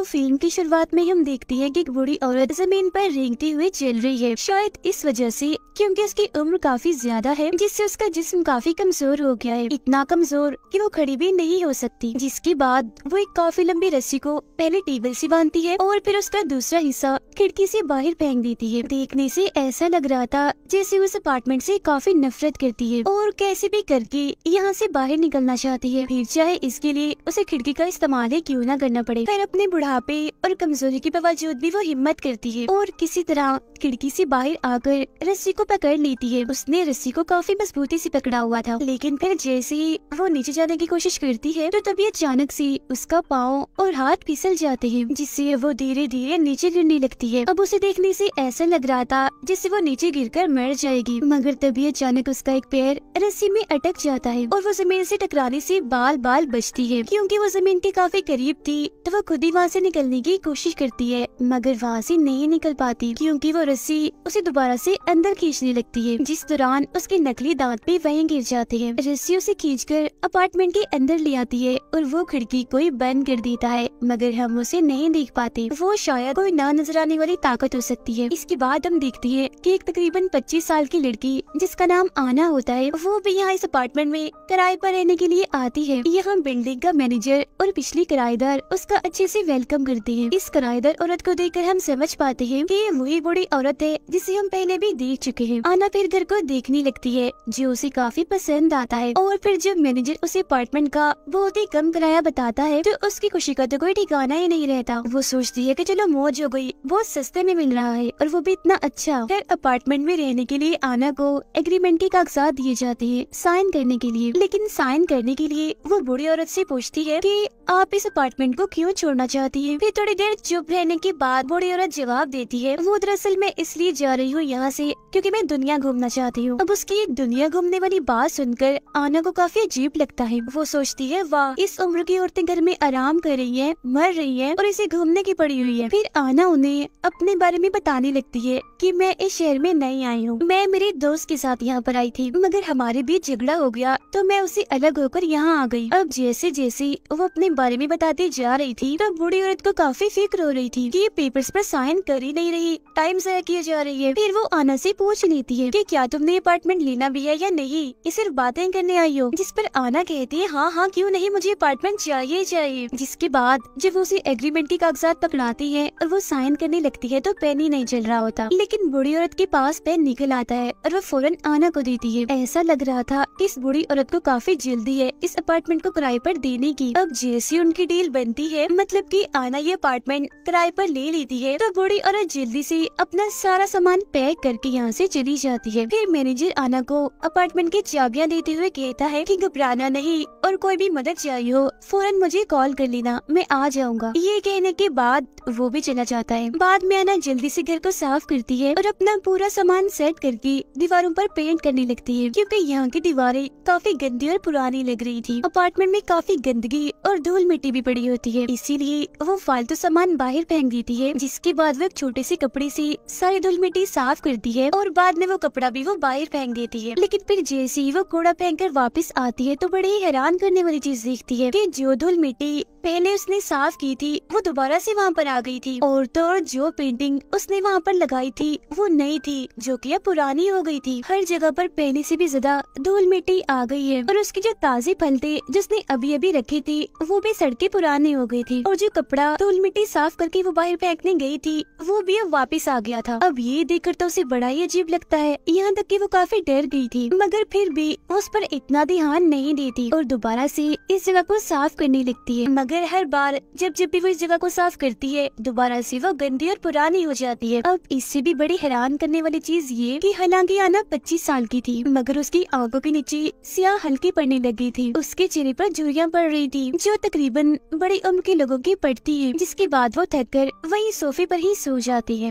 तो फिल्म की शुरुआत में हम देखते हैं कि एक बुढ़ी औरत जमीन पर रेंगती हुए चल रही है शायद इस वजह से क्योंकि उसकी उम्र काफी ज्यादा है जिससे उसका जिस्म काफी कमजोर हो गया है इतना कमजोर कि वो खड़ी भी नहीं हो सकती जिसके बाद वो एक काफी लंबी रस्सी को पहले टेबल से बांधती है और फिर उसका दूसरा हिस्सा खिड़की से बाहर फेंक देती है देखने से ऐसा लग रहा था जैसे उस अपार्टमेंट से काफी नफरत करती है और कैसे भी करके यहाँ से बाहर निकलना चाहती है फिर चाहे इसके लिए उसे खिड़की का इस्तेमाल ही क्यों ना करना पड़े फिर अपने बुढ़ा बुढ़ापे और कमजोरी के बावजूद भी वो हिम्मत करती है और किसी तरह खिड़की से बाहर आकर रस्सी को पकड़ लेती है उसने रस्सी को काफी मजबूती से पकड़ा हुआ था लेकिन फिर जैसे ही वो नीचे जाने की कोशिश करती है तो तभी अचानक से उसका पाँव और हाथ फिसल जाते हैं जिससे वो धीरे धीरे नीचे गिरने लगती है अब उसे देखने से ऐसा लग रहा था जिससे वो नीचे कर मर जाएगी मगर तभी अचानक उसका एक पैर रस्सी में अटक जाता है और वो जमीन से टकराने से बाल बाल बचती है क्योंकि वो जमीन के काफी करीब थी तो वो खुद ही वहाँ से से निकलने की कोशिश करती है मगर वहाँ से नहीं निकल पाती क्योंकि वो रस्सी उसे दोबारा से अंदर खींचने लगती है जिस दौरान उसके नकली दांत भी वहीं गिर जाते हैं रस्सी उसे कर अपार्टमेंट के अंदर ले आती है और वो खिड़की को ही बंद कर देता है मगर हम उसे नहीं देख पाते वो शायद कोई ना नजर आने वाली ताकत हो सकती है इसके बाद हम देखते हैं की एक तकरीबन पच्चीस साल की लड़की जिसका नाम आना होता है वो भी यहाँ इस अपार्टमेंट में किराए पर रहने के लिए आती है यहाँ बिल्डिंग का मैनेजर और पिछली किराएदार उसका अच्छे से वेलकम कम करते हैं इस करायेदार औरत को देखकर हम समझ पाते हैं कि ये वही बूढ़ी औरत है जिसे हम पहले भी देख चुके हैं आना फिर घर को देखने लगती है जो उसे काफी पसंद आता है और फिर जब मैनेजर उसे अपार्टमेंट का बहुत ही कम किराया बताता है तो उसकी खुशी का तो कोई ठिकाना ही नहीं रहता वो सोचती है की चलो मौज हो गयी बहुत सस्ते में मिल रहा है और वो भी इतना अच्छा फिर अपार्टमेंट में रहने के लिए आना को एग्रीमेंट के कागजात दिए जाते हैं साइन करने के लिए लेकिन साइन करने के लिए वो बूढ़ी औरत से पूछती है कि आप इस अपार्टमेंट को क्यों छोड़ना चाहती जाती है फिर थोड़ी देर चुप रहने के बाद बूढ़ी औरत जवाब देती है वो दरअसल मैं इसलिए जा रही हूँ यहाँ से क्योंकि मैं दुनिया घूमना चाहती हूँ अब उसकी दुनिया घूमने वाली बात सुनकर आना को काफी अजीब लगता है वो सोचती है वाह इस उम्र की औरतें घर में आराम कर रही है मर रही है और इसे घूमने की पड़ी हुई है फिर आना उन्हें अपने बारे में बताने लगती है कि मैं इस शहर में नहीं आई हूँ मैं मेरे दोस्त के साथ यहाँ पर आई थी मगर हमारे बीच झगड़ा हो गया तो मैं उसे अलग होकर यहाँ आ गई अब जैसे जैसे वो अपने बारे में बताती जा रही थी तो बूढ़ी औरत को काफी फिक्र हो रही थी कि ये पेपर्स पर साइन कर ही नहीं रही टाइम जया किया जा रही है फिर वो आना से पूछ लेती है कि क्या तुमने अपार्टमेंट लेना भी है या नहीं ये सिर्फ बातें करने आई हो जिस पर आना कहती है हाँ हाँ क्यों नहीं मुझे अपार्टमेंट चाहिए चाहिए जिसके बाद जब वो उसे एग्रीमेंट के कागजात पकड़ाती है और वो साइन करने लगती है तो पेन ही नहीं चल रहा होता लेकिन बूढ़ी औरत के पास पेन निकल आता है और वो फौरन आना को देती है ऐसा लग रहा था कि इस बूढ़ी औरत को काफी जल्दी है इस अपार्टमेंट को किराए पर देने की अब जैसी उनकी डील बनती है मतलब की आना ये अपार्टमेंट किराए पर ले लेती है तो बूढ़ी औरत जल्दी से अपना सारा सामान पैक करके यहाँ से चली जाती है फिर मैनेजर आना को अपार्टमेंट की चाबियाँ देते हुए कहता है कि घबराना नहीं और कोई भी मदद चाहिए हो फौरन मुझे कॉल कर लेना मैं आ जाऊँगा ये कहने के बाद वो भी चला जाता है बाद में आना जल्दी से घर को साफ करती है और अपना पूरा सामान सेट करके दीवारों पर पेंट करने लगती है क्योंकि यहाँ की दीवारें काफी गंदी और पुरानी लग रही थी अपार्टमेंट में काफी गंदगी और धूल मिट्टी भी पड़ी होती है इसीलिए वो फालतू सामान बाहर फेंक देती है जिसके बाद वो एक छोटे से कपड़े से सारी धुल मिट्टी साफ करती है और बाद में वो कपड़ा भी वो बाहर फेंक देती है लेकिन फिर जैसे ही वो कूड़ा फेंक कर वापिस आती है तो बड़े ही हैरान करने वाली चीज देखती है की जो धुल मिट्टी पहले उसने साफ की थी वो दोबारा से वहाँ पर आ गई थी और तो और जो पेंटिंग उसने वहाँ पर लगाई थी वो नई थी जो कि अब पुरानी हो गई थी हर जगह पर पहले से भी ज्यादा धूल मिट्टी आ गई है और उसकी जो ताजे फलते जिसने अभी अभी रखे थे वो भी सड़के पुराने हो गई थी और जो कप कपड़ा धूल तो मिट्टी साफ करके वो बाहर फेंकने गई थी वो भी अब वापस आ गया था अब ये देखकर तो उसे बड़ा ही अजीब लगता है यहाँ तक कि वो काफी डर गई थी मगर फिर भी उस पर इतना ध्यान नहीं देती और दोबारा से इस जगह को साफ करने लगती है मगर हर बार जब जब भी वो इस जगह को साफ करती है दोबारा से वो गंदी और पुरानी हो जाती है अब इससे भी बड़ी हैरान करने वाली चीज ये की हालांकि आना पच्चीस साल की थी मगर उसकी आंखों के नीचे सियाह हल्की पड़ने लगी थी उसके चेहरे पर झुरियां पड़ रही थी जो तकरीबन बड़ी उम्र के लोगों की पड़ करती है जिसके बाद वो थक कर वही सोफे पर ही सो जाती है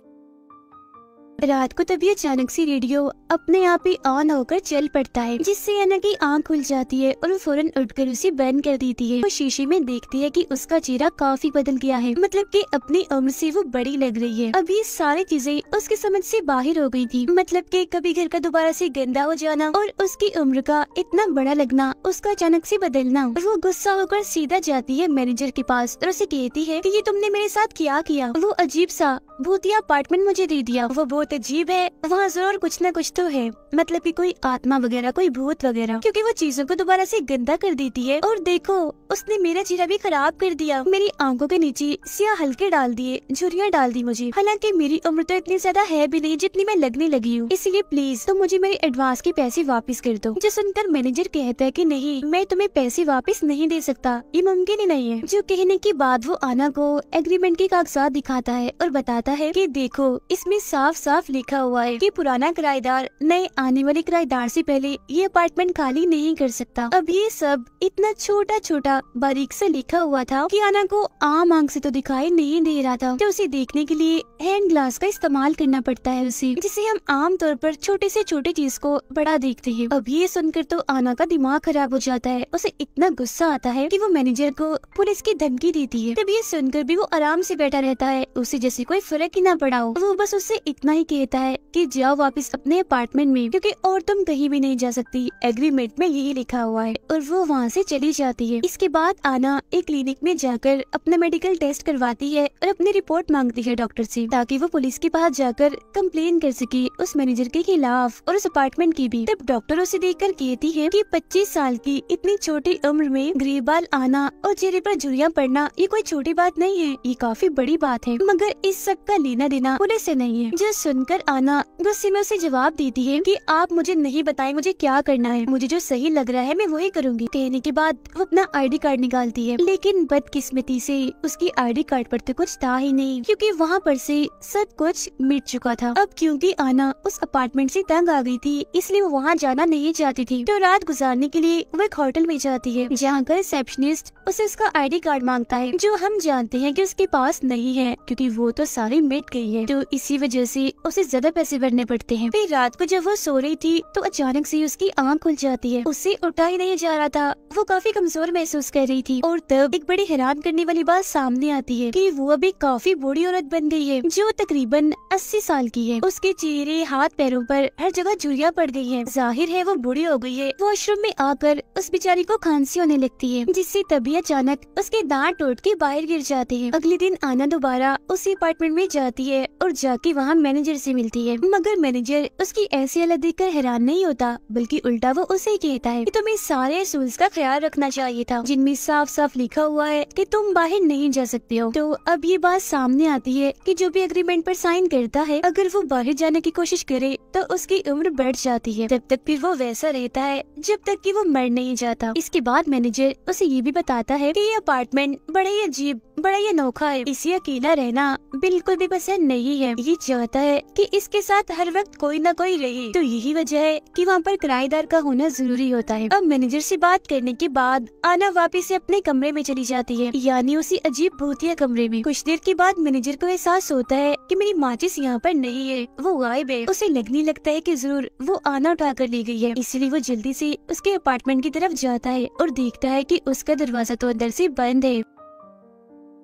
रात को तभी अचानक से रेडियो अपने आप ही ऑन होकर चल पड़ता है जिससे अना की आंख खुल जाती है और वो फौरन उठकर उसे बंद कर देती है वो शीशे में देखती है कि उसका चेहरा काफी बदल गया है मतलब कि अपनी उम्र से वो बड़ी लग रही है अभी सारी चीजें उसकी समझ से बाहर हो गई थी मतलब की कभी घर का दोबारा ऐसी गंदा हो जाना और उसकी उम्र का इतना बड़ा लगना उसका अचानक ऐसी बदलना वो गुस्सा होकर सीधा जाती है मैनेजर के पास और उसे कहती है कि ये तुमने मेरे साथ क्या किया वो अजीब सा भूतिया अपार्टमेंट मुझे दे दिया वो बहुत बहुत अजीब है वहाँ जरूर कुछ न कुछ तो है मतलब कि कोई आत्मा वगैरह कोई भूत वगैरह क्योंकि वो चीजों को दोबारा से गंदा कर देती है और देखो उसने मेरा चेहरा भी खराब कर दिया मेरी आंखों के नीचे सिया हल्के डाल दिए झुरिया डाल दी मुझे हालांकि मेरी उम्र तो इतनी ज्यादा है भी नहीं जितनी मैं लगने लगी हूँ इसलिए प्लीज तुम मुझे मेरे एडवांस के पैसे वापिस कर दो जो सुनकर मैनेजर कहता है की नहीं मैं तुम्हें पैसे वापिस नहीं दे सकता ये मुमकिन ही नहीं है जो कहने के बाद वो आना को एग्रीमेंट के कागजात दिखाता है और बताता है की देखो इसमें साफ साफ साफ लिखा हुआ है कि पुराना किराएदार नए आने वाले किराएदार से पहले ये अपार्टमेंट खाली नहीं कर सकता अब ये सब इतना छोटा छोटा बारीक से लिखा हुआ था कि आना को आम आंख से तो दिखाई नहीं दे रहा था तो उसे देखने के लिए हैंड ग्लास का इस्तेमाल करना पड़ता है उसे जिसे हम आम तौर पर छोटे से छोटे चीज को बड़ा देखते हैं अब ये सुनकर तो आना का दिमाग खराब हो जाता है उसे इतना गुस्सा आता है कि वो मैनेजर को पुलिस की धमकी देती है तब ये सुनकर भी वो आराम से बैठा रहता है उसे जैसे कोई फर्क ही ना पड़ा हो वो बस उसे इतना ही कहता है कि जाओ वापस अपने अपार्टमेंट में क्योंकि और तुम कहीं भी नहीं जा सकती एग्रीमेंट में यही लिखा हुआ है और वो वहाँ से चली जाती है इसके बाद आना एक क्लिनिक में जाकर अपना मेडिकल टेस्ट करवाती है और अपनी रिपोर्ट मांगती है डॉक्टर से ताकि वो पुलिस के पास जाकर कम्प्लेन कर सके उस मैनेजर के खिलाफ और उस अपार्टमेंट की भी तब डॉक्टर उसे कर कहती है की पच्चीस साल की इतनी छोटी उम्र में गरीब बाल आना और चेहरे पर झुरियाँ पड़ना ये कोई छोटी बात नहीं है ये काफी बड़ी बात है मगर इस सब का लेना देना पुलिस ऐसी नहीं है जो सुन बनकर आना गुस्से में उसे जवाब देती है कि आप मुझे नहीं बताए मुझे क्या करना है मुझे जो सही लग रहा है मैं वही करूंगी कहने के बाद वो अपना आईडी कार्ड निकालती है लेकिन बदकिस्मती से उसकी आईडी कार्ड पर तो कुछ था ही नहीं क्योंकि वहाँ पर से सब कुछ मिट चुका था अब क्योंकि आना उस अपार्टमेंट से तंग आ गई थी इसलिए वो वहाँ जाना नहीं चाहती थी तो रात गुजारने के लिए वो एक होटल में जाती है जहाँ का रिसेप्शनिस्ट उसे उसका आईडी कार्ड मांगता है जो हम जानते हैं कि उसके पास नहीं है क्योंकि वो तो सारी मिट गई है तो इसी वजह से उसे ज्यादा पैसे भरने पड़ते हैं फिर रात को जब वो सो रही थी तो अचानक से उसकी आंख खुल जाती है उससे उठा ही नहीं जा रहा था वो काफी कमजोर महसूस कर रही थी और तब एक बड़ी हैरान करने वाली बात सामने आती है कि वो अभी काफी बूढ़ी औरत बन गई है जो तकरीबन अस्सी साल की है उसके चेहरे हाथ पैरों पर हर जगह झुरिया पड़ गई है जाहिर है वो बूढ़ी हो गई है वॉशरूम में आकर उस बेचारी को खांसी होने लगती है जिससे तभी अचानक उसके दांत टूट के बाहर गिर जाते हैं अगले दिन आना दोबारा उसी अपार्टमेंट में जाती है और जाके वहाँ मैनेजर मैनेजर से मिलती है मगर मैनेजर उसकी ऐसी हालत देख कर हैरान नहीं होता बल्कि उल्टा वो उसे कहता है कि तुम्हें सारे असूल का ख्याल रखना चाहिए था जिनमें साफ साफ लिखा हुआ है कि तुम बाहर नहीं जा सकते हो तो अब ये बात सामने आती है कि जो भी अग्रीमेंट पर साइन करता है अगर वो बाहर जाने की कोशिश करे तो उसकी उम्र बढ़ जाती है तब तक भी वो वैसा रहता है जब तक की वो मर नहीं जाता इसके बाद मैनेजर उसे ये भी बताता है की ये अपार्टमेंट बड़ा ही अजीब बड़ा ही अनोखा है इसे अकेला रहना बिल्कुल भी पसंद नहीं है ये चाहता है कि इसके साथ हर वक्त कोई न कोई रहे तो यही वजह है कि वहाँ पर किराएदार का होना जरूरी होता है अब मैनेजर से बात करने के बाद आना वापिस अपने कमरे में चली जाती है यानी उसी अजीब भूतिया कमरे में कुछ देर के बाद मैनेजर को एहसास होता है की मेरी माचिस यहाँ पर नहीं है वो गायब है उसे लगने लगता है की जरूर वो आना उठा कर ले गई है इसलिए वो जल्दी ऐसी उसके अपार्टमेंट की तरफ जाता है और देखता है की उसका दरवाजा तो अंदर ऐसी बंद है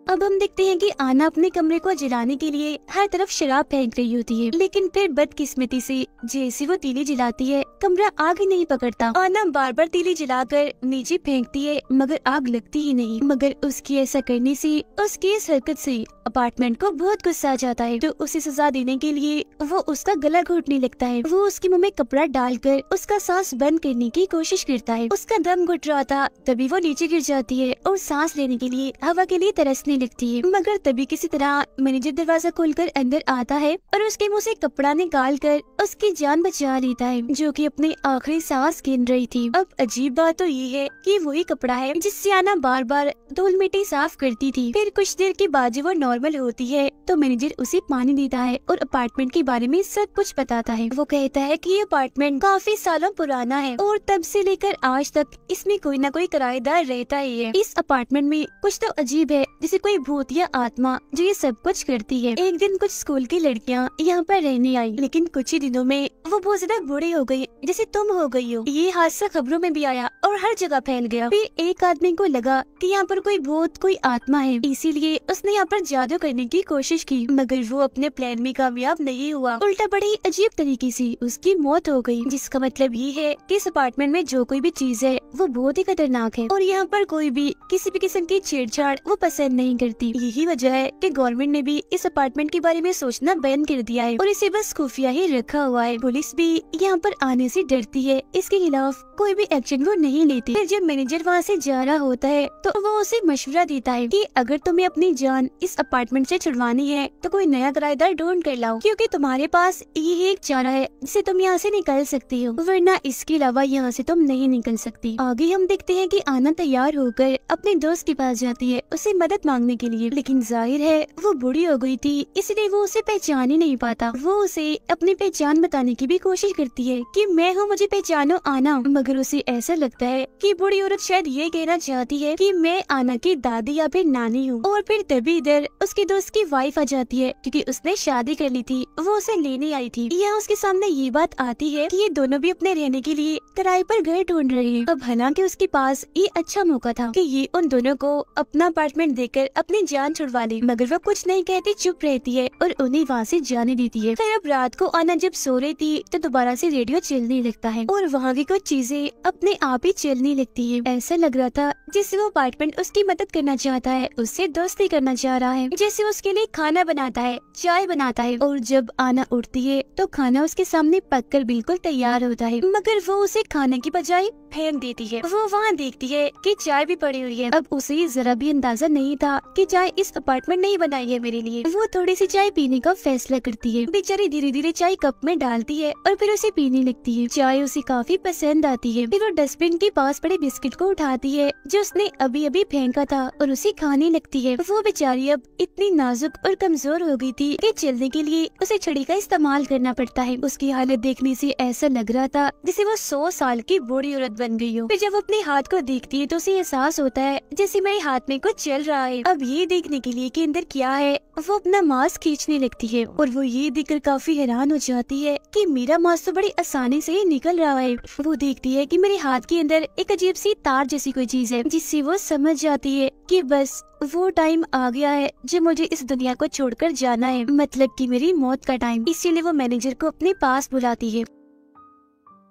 अब हम देखते हैं कि आना अपने कमरे को जलाने के लिए हर तरफ शराब फेंक रही होती है लेकिन फिर बदकिस्मती से जैसे वो तीली जलाती है कमरा आग ही नहीं पकड़ता आना बार बार तीली जलाकर नीचे फेंकती है मगर आग लगती ही नहीं मगर उसकी ऐसा करने से उसकी इस हरकत से अपार्टमेंट को बहुत गुस्सा आ जाता है तो उसे सजा देने के लिए वो उसका गला घोटने लगता है वो उसके मुँह में कपड़ा डालकर उसका सांस बंद करने की कोशिश करता है उसका दम घुट रहा था तभी वो नीचे गिर जाती है और सांस लेने के लिए हवा के लिए तरसने करने लगती है मगर तभी किसी तरह मैनेजर दरवाजा खोलकर अंदर आता है और उसके मुँह से कपड़ा निकाल कर उसकी जान बचा लेता है जो कि अपनी आखिरी सांस गिन रही थी अब अजीब बात तो ये है कि वही कपड़ा है जिससे आना बार बार धूल मिट्टी साफ करती थी फिर कुछ देर के बाद वो नॉर्मल होती है तो मैनेजर उसे पानी देता है और अपार्टमेंट के बारे में सब कुछ बताता है वो कहता है कि ये अपार्टमेंट काफी सालों पुराना है और तब से लेकर आज तक इसमें कोई ना कोई किराएदार रहता ही है इस अपार्टमेंट में कुछ तो अजीब है जिसे कोई भूत या आत्मा जो ये सब कुछ करती है एक दिन कुछ स्कूल की लड़कियाँ यहाँ पर रहने आई लेकिन कुछ ही दिनों में वो बहुत ज्यादा बूढ़े हो गयी जैसे तुम हो गयी हो ये हादसा खबरों में भी आया और हर जगह फैल गया फिर एक आदमी को लगा की यहाँ पर कोई भूत कोई आत्मा है इसीलिए उसने यहाँ पर जादू करने की कोशिश की मगर वो अपने प्लान में कामयाब नहीं हुआ उल्टा बड़े अजीब तरीके से उसकी मौत हो गई जिसका मतलब ये है कि इस अपार्टमेंट में जो कोई भी चीज है वो बहुत ही खतरनाक है और यहाँ पर कोई भी किसी भी किस्म की छेड़छाड़ वो पसंद नहीं नहीं करती यही वजह है कि गवर्नमेंट ने भी इस अपार्टमेंट के बारे में सोचना बैन कर दिया है और इसे बस खुफिया ही रखा हुआ है पुलिस भी यहाँ पर आने से डरती है इसके खिलाफ कोई भी एक्शन वो नहीं लेती फिर जब मैनेजर वहाँ से जा रहा होता है तो वो उसे मशवरा देता है कि अगर तुम्हें अपनी जान इस अपार्टमेंट से छुड़वानी है तो कोई नया किराएदार ढूंढ कर लाओ क्योंकि तुम्हारे पास यही एक चारा है जिसे तुम यहाँ से निकल सकती हो वरना इसके अलावा यहाँ से तुम नहीं निकल सकती आगे हम देखते हैं कि आना तैयार होकर अपने दोस्त के पास जाती है उसे मदद मांग मांगने के लिए लेकिन जाहिर है वो बूढ़ी हो गई थी इसलिए वो उसे पहचान ही नहीं पाता वो उसे अपनी पहचान बताने की भी कोशिश करती है कि मैं हूँ मुझे पहचानो आना मगर उसे ऐसा लगता है कि बूढ़ी औरत शायद ये कहना चाहती है कि मैं आना की दादी या फिर नानी हूँ और फिर तभी इधर उसके दोस्त की वाइफ आ जाती है क्योंकि उसने शादी कर ली थी वो उसे लेने आई थी यहाँ उसके सामने ये बात आती है कि ये दोनों भी अपने रहने के लिए तराई पर घर ढूंढ रहे हैं अब हालांकि उसके पास ये अच्छा मौका था कि ये उन दोनों को अपना अपार्टमेंट देकर अपनी जान छुड़वा ली मगर वो कुछ नहीं कहती चुप रहती है और उन्हें वहाँ से जाने देती है फिर अब रात को आना जब सो रही थी तो दोबारा से रेडियो चलने लगता है और वहाँ की कुछ चीजें अपने आप ही चलने लगती है ऐसा लग रहा था जिससे वो अपार्टमेंट उसकी मदद करना चाहता है उससे दोस्ती करना चाह रहा है जैसे उसके लिए खाना बनाता है चाय बनाता है और जब आना उठती है तो खाना उसके सामने कर बिल्कुल तैयार होता है मगर वो उसे खाने की बजाय फेंक देती है वो वहाँ देखती है कि चाय भी पड़ी हुई है अब उसे जरा भी अंदाजा नहीं था था कि चाय इस अपार्टमेंट नहीं बनाई है मेरे लिए वो थोड़ी सी चाय पीने का फैसला करती है बेचारी धीरे धीरे चाय कप में डालती है और फिर उसे पीने लगती है चाय उसे काफी पसंद आती है फिर वो डस्टबिन के पास पड़े बिस्किट को उठाती है जो उसने अभी अभी फेंका था और उसे खाने लगती है वो बेचारी अब इतनी नाजुक और कमजोर हो गई थी कि चलने के लिए उसे छड़ी का इस्तेमाल करना पड़ता है उसकी हालत देखने से ऐसा लग रहा था जैसे वो सौ साल की बूढ़ी औरत बन गई हो फिर जब अपने हाथ को देखती है तो उसे एहसास होता है जैसे मेरे हाथ में कुछ चल रहा है अब ये देखने के लिए कि अंदर क्या है वो अपना मास्क खींचने लगती है और वो ये देखकर काफी हैरान हो जाती है कि मेरा मास्क तो बड़ी आसानी से ही निकल रहा है वो देखती है कि मेरे हाथ के अंदर एक अजीब सी तार जैसी कोई चीज है जिससे वो समझ जाती है कि बस वो टाइम आ गया है जब मुझे इस दुनिया को छोड़कर जाना है मतलब कि मेरी मौत का टाइम इसीलिए वो मैनेजर को अपने पास बुलाती है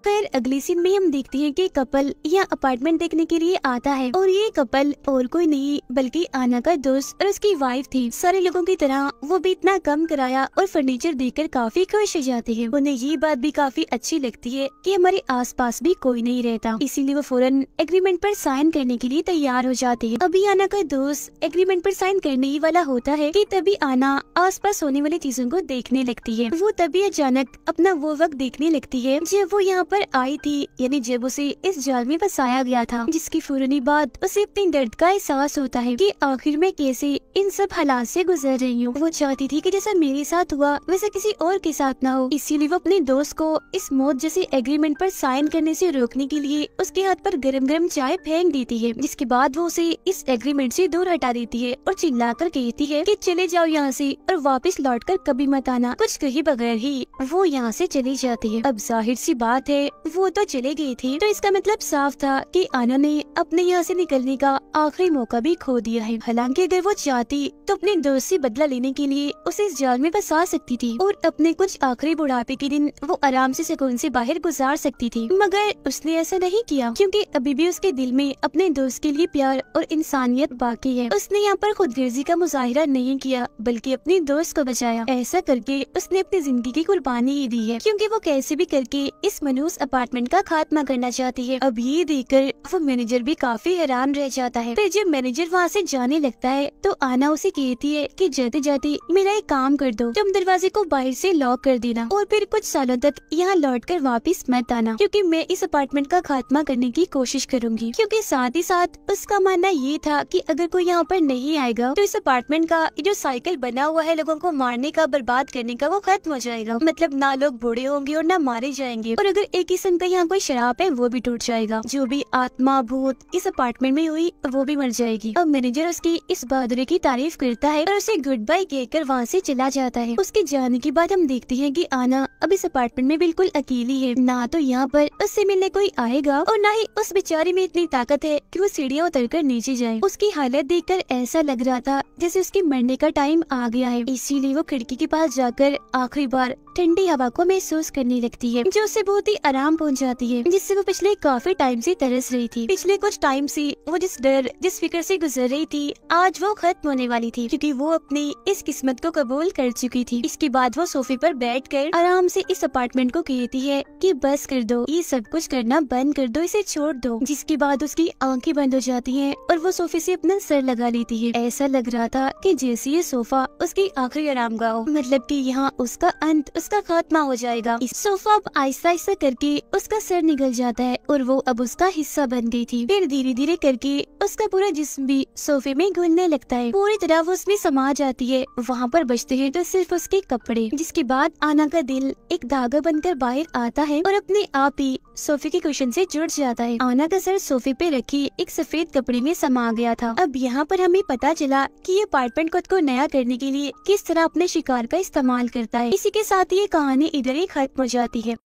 फिर अगली सीन में हम देखते हैं कि कपल यहाँ अपार्टमेंट देखने के लिए आता है और ये कपल और कोई नहीं बल्कि आना का दोस्त और उसकी वाइफ थी सारे लोगों की तरह वो भी इतना कम कराया और फर्नीचर देखकर काफी खुश हो जाते हैं उन्हें ये बात भी काफी अच्छी लगती है कि हमारे आसपास भी कोई नहीं रहता इसीलिए वो फौरन एग्रीमेंट पर साइन करने के लिए तैयार हो जाते हैं अभी आना का दोस्त एग्रीमेंट पर साइन करने ही वाला होता है कि तभी आना पास होने वाली चीजों को देखने लगती है वो तभी अचानक अपना वो वक्त देखने लगती है जब वो यहाँ पर आई थी यानी जब उसे इस जाल में बसाया गया था जिसकी फौरनी बाद उसे अपने दर्द का एहसास होता है कि आखिर में कैसे इन सब हालात से गुजर रही हूँ वो चाहती थी कि जैसा मेरे साथ हुआ वैसा किसी और के साथ ना हो इसीलिए वो अपने दोस्त को इस मौत जैसे एग्रीमेंट पर साइन करने से रोकने के लिए उसके हाथ पर गरम गर्म चाय फेंक देती है जिसके बाद वो उसे इस एग्रीमेंट से दूर हटा देती है और चिल्ला कर कहती है की चले जाओ यहाँ से और वापस लौट कर कभी मत आना कुछ कही बगैर ही वो यहाँ से चली जाती है अब जाहिर सी बात है वो तो चली गई थी तो इसका मतलब साफ था कि आना ने अपने यहाँ से निकलने का आखिरी मौका भी खो दिया है हालांकि अगर वो चाहती तो अपने दोस्त से बदला लेने के लिए उसे इस जाल में फंसा सकती थी और अपने कुछ आखिरी बुढ़ापे के दिन वो आराम से सुकून से बाहर गुजार सकती थी मगर उसने ऐसा नहीं किया क्योंकि अभी भी उसके दिल में अपने दोस्त के लिए प्यार और इंसानियत बाकी है उसने यहाँ पर गर्जी का मुजाहरा नहीं किया बल्कि अपने दोस्त को बचाया ऐसा करके उसने अपनी जिंदगी की कुर्बानी ही दी है क्योंकि वो कैसे भी करके इस मनूस उस अपार्टमेंट का खात्मा करना चाहती है अब ये देखकर वो मैनेजर भी काफी हैरान रह जाता है फिर जब मैनेजर वहाँ से जाने लगता है तो आना उसे कहती है कि जाते जाते मेरा एक काम कर दो तुम दरवाजे को बाहर से लॉक कर देना और फिर कुछ सालों तक यहाँ लौट कर वापिस मत आना क्योंकि मैं इस अपार्टमेंट का खात्मा करने की कोशिश करूँगी क्योंकि साथ ही साथ उसका मानना ये था कि अगर कोई यहाँ पर नहीं आएगा तो इस अपार्टमेंट का जो साइकिल बना हुआ है लोगों को मारने का बर्बाद करने का वो खत्म हो जाएगा मतलब ना लोग बूढ़े होंगे और ना मारे जाएंगे और अगर एक किस्म का यहाँ कोई शराब है वो भी टूट जाएगा जो भी आत्मा भूत इस अपार्टमेंट में हुई वो भी मर जाएगी अब मैनेजर उसकी इस बहादुरी की तारीफ करता है और उसे गुड बाई कहकर वहाँ ऐसी चला जाता है उसके जाने के बाद हम देखते हैं कि आना अब इस अपार्टमेंट में बिल्कुल अकेली है ना तो यहाँ पर उससे मिलने कोई आएगा और ना ही उस बेचारी में इतनी ताकत है कि वो सीढ़ियाँ उतर कर नीचे जाए उसकी हालत कर ऐसा लग रहा था जैसे उसके मरने का टाइम आ गया है इसीलिए वो खिड़की के पास जाकर आखिरी बार ठंडी हवा को महसूस करने लगती है जो उसे बहुत ही आराम पहुंच जाती है जिससे वो पिछले काफी टाइम से तरस रही थी पिछले कुछ टाइम से वो जिस डर जिस फिक्र से गुजर रही थी आज वो खत्म होने वाली थी क्योंकि वो अपनी इस किस्मत को कबूल कर चुकी थी इसके बाद वो सोफे पर कर आराम से इस अपार्टमेंट को कहती है कि बस कर दो ये सब कुछ करना बंद कर दो इसे छोड़ दो जिसके बाद उसकी आंखें बंद हो जाती है और वो सोफे से अपना सर लगा लेती है ऐसा लग रहा था कि जैसे ये सोफा उसकी आखिरी आराम गाह मतलब कि यहाँ उसका अंत उसका खात्मा हो जाएगा इस सोफा अब आहिस्ता आहिस्ता कर करके उसका सर निकल जाता है और वो अब उसका हिस्सा बन गई थी फिर धीरे धीरे करके उसका पूरा जिस्म भी सोफे में घुलने लगता है पूरी तरह वो उसमें समा जाती है वहाँ पर बचते हैं तो सिर्फ उसके कपड़े जिसके बाद आना का दिल एक धागा बनकर बाहर आता है और अपने आप ही सोफे के क्वेश्चन से जुड़ जाता है आना का सर सोफे पे रखी एक सफेद कपड़े में समा गया था अब यहाँ पर हमें पता चला कि ये अपार्टमेंट खुद को नया करने के लिए किस तरह अपने शिकार का इस्तेमाल करता है इसी के साथ ये कहानी इधर ही खत्म हो जाती है